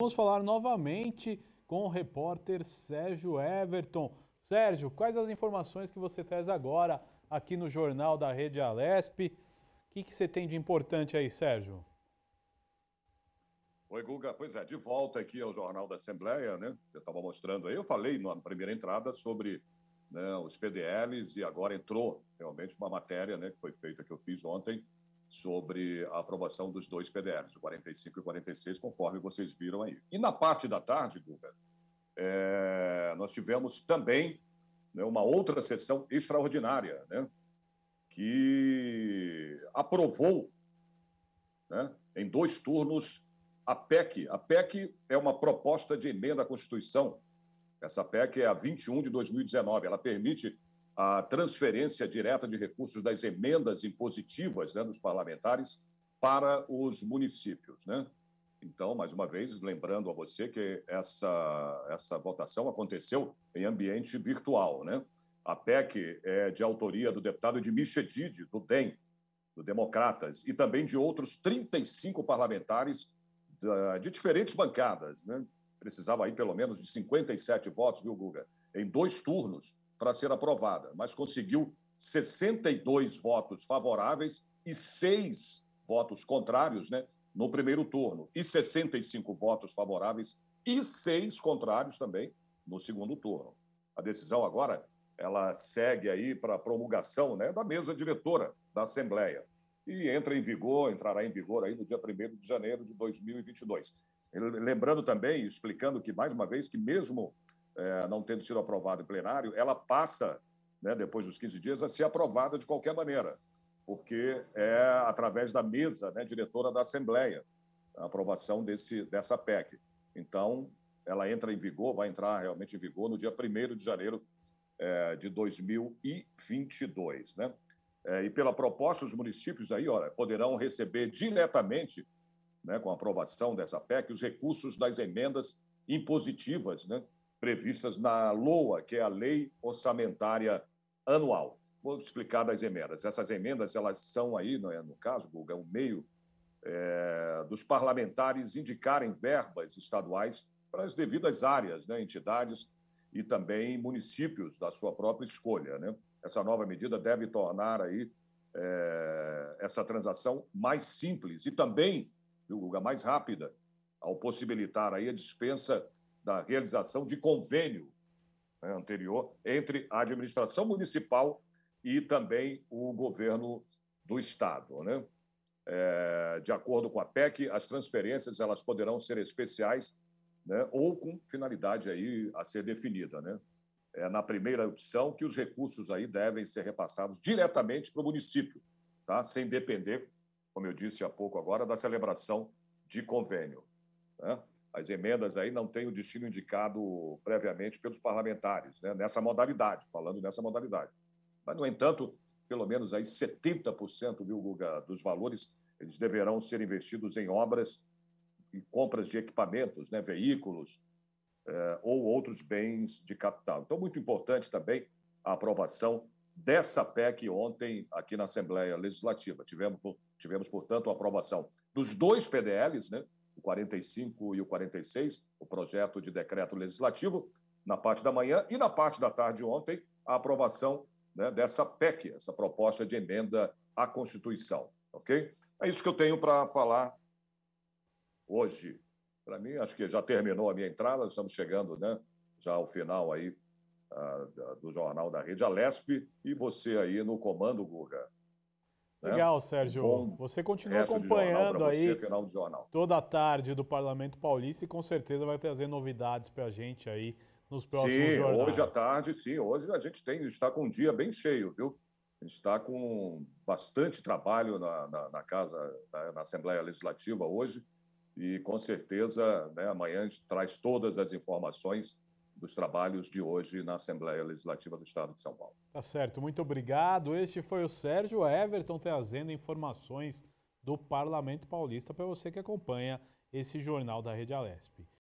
Vamos falar novamente com o repórter Sérgio Everton. Sérgio, quais as informações que você traz agora aqui no Jornal da Rede Alesp? O que, que você tem de importante aí, Sérgio? Oi, Guga. Pois é, de volta aqui ao Jornal da Assembleia, né? Eu estava mostrando aí, eu falei na primeira entrada sobre né, os PDLs e agora entrou realmente uma matéria né, que foi feita, que eu fiz ontem, sobre a aprovação dos dois PDRs, o 45 e o 46, conforme vocês viram aí. E na parte da tarde, Guga, é, nós tivemos também né, uma outra sessão extraordinária, né, que aprovou né, em dois turnos a PEC. A PEC é uma proposta de emenda à Constituição. Essa PEC é a 21 de 2019. Ela permite a transferência direta de recursos das emendas impositivas né, dos parlamentares para os municípios. Né? Então, mais uma vez, lembrando a você que essa, essa votação aconteceu em ambiente virtual. Né? A PEC é de autoria do deputado Edmilson Didi, do DEM, do Democratas, e também de outros 35 parlamentares de diferentes bancadas. Né? Precisava aí pelo menos de 57 votos, viu, Guga? Em dois turnos para ser aprovada, mas conseguiu 62 votos favoráveis e seis votos contrários né, no primeiro turno, e 65 votos favoráveis e seis contrários também no segundo turno. A decisão agora ela segue aí para promulgação né, da mesa diretora da Assembleia e entra em vigor, entrará em vigor aí no dia 1 de janeiro de 2022. Lembrando também, explicando que, mais uma vez, que mesmo é, não tendo sido aprovada em plenário, ela passa, né, depois dos 15 dias, a ser aprovada de qualquer maneira, porque é através da mesa né, diretora da Assembleia a aprovação desse, dessa PEC. Então, ela entra em vigor, vai entrar realmente em vigor no dia 1 de janeiro é, de 2022. Né? É, e pela proposta, os municípios aí, olha, poderão receber diretamente, né, com a aprovação dessa PEC, os recursos das emendas impositivas, né, previstas na LOA, que é a Lei Orçamentária Anual. Vou explicar das emendas. Essas emendas, elas são aí, não é, no caso, Guga, é um meio é, dos parlamentares indicarem verbas estaduais para as devidas áreas, né, entidades e também municípios da sua própria escolha. Né? Essa nova medida deve tornar aí é, essa transação mais simples e também, viu, Guga, mais rápida, ao possibilitar aí a dispensa da realização de convênio né, anterior entre a administração municipal e também o governo do estado, né? É, de acordo com a PEC, as transferências elas poderão ser especiais né, ou com finalidade aí a ser definida. Né? É, na primeira opção, que os recursos aí devem ser repassados diretamente para o município, tá? sem depender, como eu disse há pouco agora, da celebração de convênio. Né? As emendas aí não têm o destino indicado previamente pelos parlamentares, né? nessa modalidade, falando nessa modalidade. Mas, no entanto, pelo menos aí 70%, viu, Guga, dos valores, eles deverão ser investidos em obras e compras de equipamentos, né? veículos eh, ou outros bens de capital. Então, muito importante também a aprovação dessa PEC ontem aqui na Assembleia Legislativa. Tivemos, tivemos portanto, a aprovação dos dois PDLs, né? 45 e o 46, o projeto de decreto legislativo, na parte da manhã e na parte da tarde ontem, a aprovação né, dessa PEC, essa proposta de emenda à Constituição. Ok? É isso que eu tenho para falar hoje. Para mim, acho que já terminou a minha entrada, estamos chegando né, já ao final aí uh, do Jornal da Rede Alesp, e você aí no comando, Guga. Né? Legal, Sérgio. Bom, Você continua acompanhando você, aí toda a tarde do Parlamento Paulista e com certeza vai trazer novidades para a gente aí nos próximos sim, jornais. Hoje à tarde, sim. Hoje a gente tem, está com um dia bem cheio, viu? A gente está com bastante trabalho na, na, na casa, na, na, Assembleia Legislativa hoje e com certeza né, amanhã a gente traz todas as informações dos trabalhos de hoje na Assembleia Legislativa do Estado de São Paulo. Tá certo, muito obrigado. Este foi o Sérgio Everton trazendo informações do Parlamento Paulista para você que acompanha esse jornal da Rede Alesp.